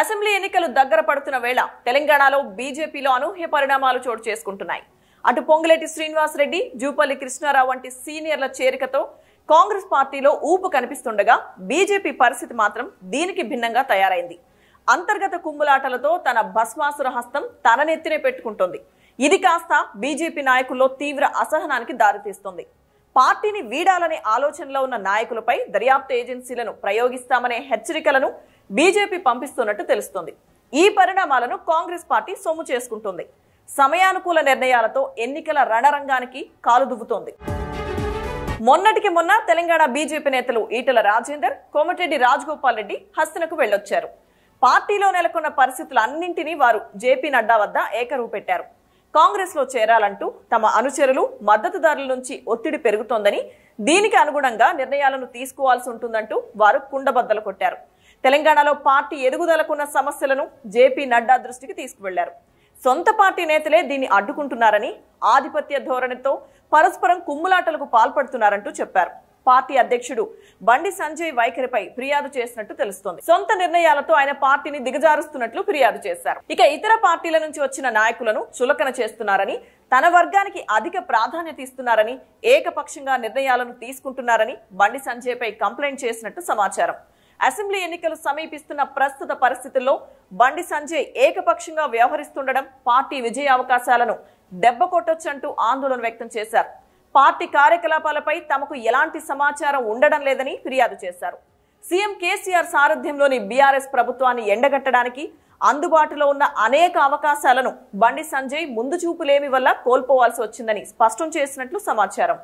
assembly ఎన్నికలు దగ్గర పడుతున్న వేళ తెలంగాణలో బీజేపీలో అనూహ్య పరిణామాలు చోటు చేసుకుంటున్నాయి అటు పొంగులేటి శ్రీనివాసరెడ్డి జూపల్లి కృష్ణారావు వంటి సీనియర్ల చేరికతో కాంగ్రెస్ పార్టీలో ఊపు కనిపిస్తుండగా బీజేపీ పరిస్థితి మాత్రం దీనికి భిన్నంగా తయారైంది అంతర్గత కుమ్ములాటలతో తన భస్మాసుర హస్తం తన నెత్తినే పెట్టుకుంటుంది ఇది కాస్త బీజేపీ నాయకుల్లో తీవ్ర అసహనానికి దారితీస్తుంది పార్టీని వీడాలనే ఆలోచనలో ఉన్న నాయకులపై దర్యాప్తు ఏజెన్సీలను ప్రయోగిస్తామనే హెచ్చరికలను బీజేపీ పంపిస్తున్నట్టు తెలుస్తోంది ఈ పరిణామాలను కాంగ్రెస్ పార్టీ సొమ్ము చేసుకుంటుంది సమయానుకూల నిర్ణయాలతో ఎన్నికల రణరంగానికి కాలుదువ్వుతోంది మొన్నటికి మొన్న తెలంగాణ బీజేపీ నేతలు ఈటల రాజేందర్ కోమటిరెడ్డి రాజగోపాల్ రెడ్డి హస్తనకు వెళ్ళొచ్చారు పార్టీలో నెలకొన్న పరిస్థితులన్నింటినీ వారు జేపీ నడ్డా వద్ద ఏకరువు పెట్టారు కాంగ్రెస్లో చేరాలంటూ తమ అనుచరులు మద్దతుదారుల నుంచి ఒత్తిడి పెరుగుతోందని దీనికి అనుగుణంగా నిర్ణయాలను తీసుకోవాల్సి ఉంటుందంటూ వారు కుండబద్దలు కొట్టారు తెలంగాణలో పార్టీ ఎదుగుదలకున్న సమస్యలను జేపీ నడ్డా దృష్టికి తీసుకువెళ్లారు సొంత పార్టీ నేతలే దీన్ని అడ్డుకుంటున్నారని ఆధిపత్య ధోరణితో పరస్పరం కుమ్ములాటలకు పాల్పడుతున్నారంటూ చెప్పారు పార్టీ అధ్యక్షుడు బండి సంజయ్ వైఖరిపై ఫిర్యాదు చేసినట్టు తెలుస్తోంది సొంత నిర్ణయాలతో ఆయన పార్టీని దిగజారుస్తున్నట్లు ఫిర్యాదు చేశారు ఇక ఇతర పార్టీల నుంచి వచ్చిన నాయకులను చులకన చేస్తున్నారని తన వర్గానికి అధిక ప్రాధాన్యత ఇస్తున్నారని ఏకపక్షంగా నిర్ణయాలను తీసుకుంటున్నారని బండి సంజయ్ పై కంప్లైంట్ చేసినట్టు సమాచారం అసెంబ్లీ ఎన్నికలు సమీపిస్తున్న ప్రస్తుత పరిస్థితుల్లో బండి సంజయ్ ఏకపక్షంగా వ్యవహరిస్తుండడం పార్టీ విజయ అవకాశాలను కొట్టొచ్చంటూ ఆందోళన వ్యక్తం చేశారు పార్టీ కార్యకలాపాలపై తమకు ఎలాంటి సమాచారం ఉండడం లేదని ఫిర్యాదు చేశారు సీఎం కేసీఆర్ సారథ్యంలోని బీఆర్ఎస్ ప్రభుత్వాన్ని ఎండగట్టడానికి అందుబాటులో ఉన్న అనేక అవకాశాలను బండి సంజయ్ ముందు చూపులేమి వల్ల కోల్పోవాల్సి వచ్చిందని స్పష్టం చేసినట్లు సమాచారం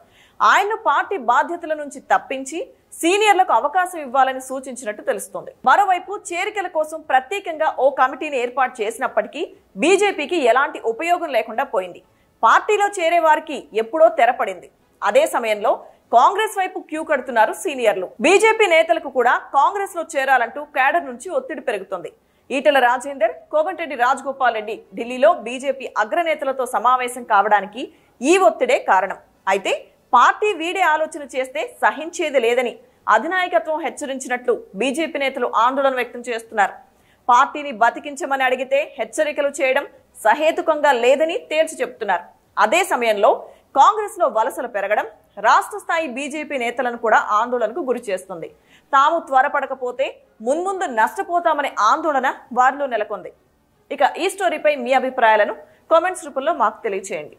ఆయన్ను పార్టీ బాధ్యతల నుంచి తప్పించి సీనియర్లకు అవకాశం ఇవ్వాలని సూచించినట్టు తెలుస్తోంది మరోవైపు చేరికల కోసం ప్రత్యేకంగా ఓ కమిటీని ఏర్పాటు చేసినప్పటికీ బీజేపీకి ఎలాంటి ఉపయోగం లేకుండా పోయింది పార్టీలో చేరే వారికి ఎప్పుడో తెరపడింది అదే సమయంలో కాంగ్రెస్ వైపు క్యూ కడుతున్నారు సీనియర్లు బీజేపీ నేతలకు కూడా కాంగ్రెస్ లో చేరాలంటూ కేడర్ నుంచి ఒత్తిడి పెరుగుతుంది ఈటల రాజేందర్ కోమటిరెడ్డి రాజగోపాల్ రెడ్డి ఢిల్లీలో బీజేపీ అగ్రనేతలతో సమావేశం కావడానికి ఈ ఒత్తిడే కారణం అయితే పార్టీ వీడే ఆలోచన చేస్తే సహించేది లేదని అధినాయకత్వం హెచ్చరించినట్లు బీజేపీ నేతలు ఆందోళన వ్యక్తం చేస్తున్నారు పార్టీని బతికించమని అడిగితే హెచ్చరికలు చేయడం సహేతుకంగా లేదని తేల్చి చెబుతున్నారు అదే సమయంలో కాంగ్రెస్ లో వలసలు పెరగడం రాష్ట్ర స్థాయి బీజేపీ నేతలను కూడా ఆందోళనకు గురి చేస్తుంది తాము త్వరపడకపోతే మున్ముందు నష్టపోతామనే ఆందోళన వారిలో నెలకొంది ఇక ఈ స్టోరీపై మీ అభిప్రాయాలను కామెంట్స్ రూపంలో మాకు తెలియచేయండి